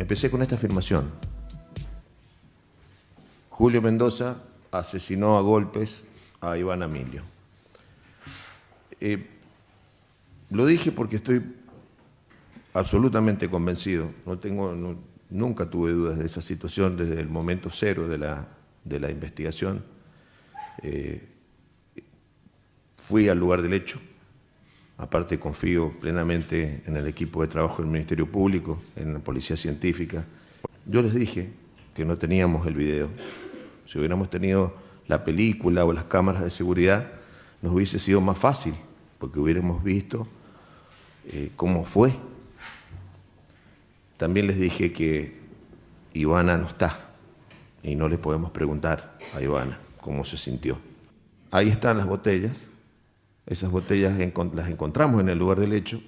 Empecé con esta afirmación. Julio Mendoza asesinó a golpes a Iván Emilio. Eh, lo dije porque estoy absolutamente convencido, no tengo, nunca tuve dudas de esa situación desde el momento cero de la, de la investigación. Eh, fui al lugar del hecho, Aparte, confío plenamente en el equipo de trabajo del Ministerio Público, en la Policía Científica. Yo les dije que no teníamos el video. Si hubiéramos tenido la película o las cámaras de seguridad, nos hubiese sido más fácil, porque hubiéramos visto eh, cómo fue. También les dije que Ivana no está y no le podemos preguntar a Ivana cómo se sintió. Ahí están las botellas. Esas botellas las encontramos en el lugar del hecho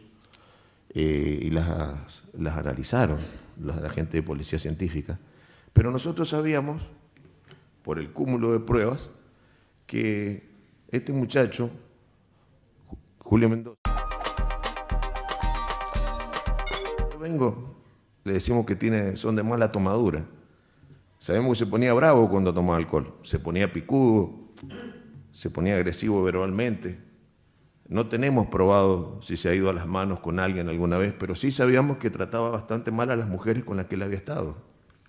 eh, y las, las analizaron la, gente de policía científica. Pero nosotros sabíamos, por el cúmulo de pruebas, que este muchacho, Julio Mendoza, yo vengo, le decimos que tiene, son de mala tomadura. Sabemos que se ponía bravo cuando tomaba alcohol, se ponía picudo, se ponía agresivo verbalmente, no tenemos probado si se ha ido a las manos con alguien alguna vez, pero sí sabíamos que trataba bastante mal a las mujeres con las que él había estado.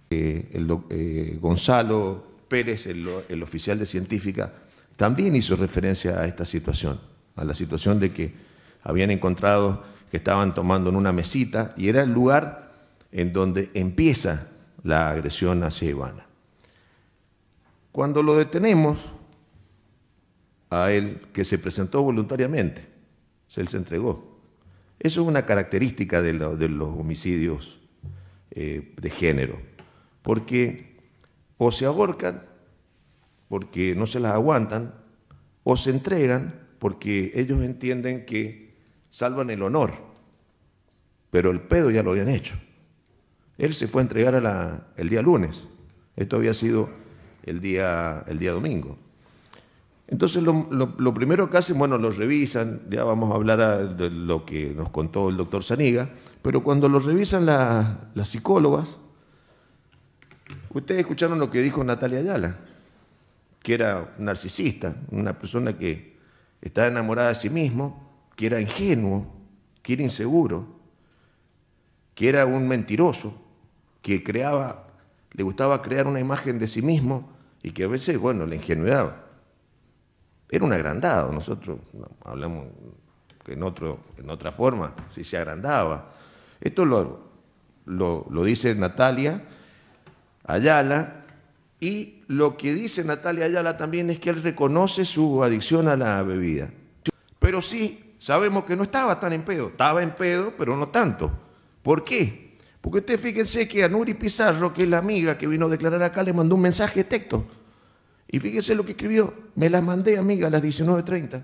Eh, el, eh, Gonzalo Pérez, el, el oficial de científica, también hizo referencia a esta situación, a la situación de que habían encontrado que estaban tomando en una mesita y era el lugar en donde empieza la agresión hacia Ivana. Cuando lo detenemos, a él que se presentó voluntariamente, él se entregó. Eso es una característica de, los homicidios eh, de género, porque o se ahorcan porque no se las aguantan, o se entregan porque ellos entienden que salvan el honor, pero el pedo ya lo habían hecho. Él se fue a entregar a el día lunes, esto había sido el día, el día domingo. Entonces lo, primero que hacen, bueno, lo revisan, ya vamos a hablar de lo que nos contó el doctor Zaniga, pero cuando lo revisan las psicólogas, ustedes escucharon lo que dijo Natalia Ayala, que era narcisista, una persona que estaba enamorada de sí mismo, que era ingenuo, que era inseguro, que era un mentiroso, que creaba, le gustaba crear una imagen de sí mismo y que a veces, bueno, la ingenuidad era un agrandado, nosotros hablamos en, otro, en otra forma, si se agrandaba. Esto lo, lo, dice Natalia Ayala, y lo que dice Natalia Ayala también es que él reconoce su adicción a la bebida. Pero sí, sabemos que no estaba tan en pedo. Estaba en pedo, pero no tanto. ¿Por qué? Porque ustedes fíjense que a Nuri Pizarro, que es la amiga que vino a declarar acá, le mandó un mensaje de texto. Y fíjese lo que escribió. Me las mandé, amiga, a las 19.30.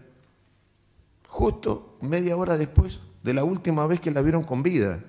Justo media hora después de la última vez que la vieron con vida.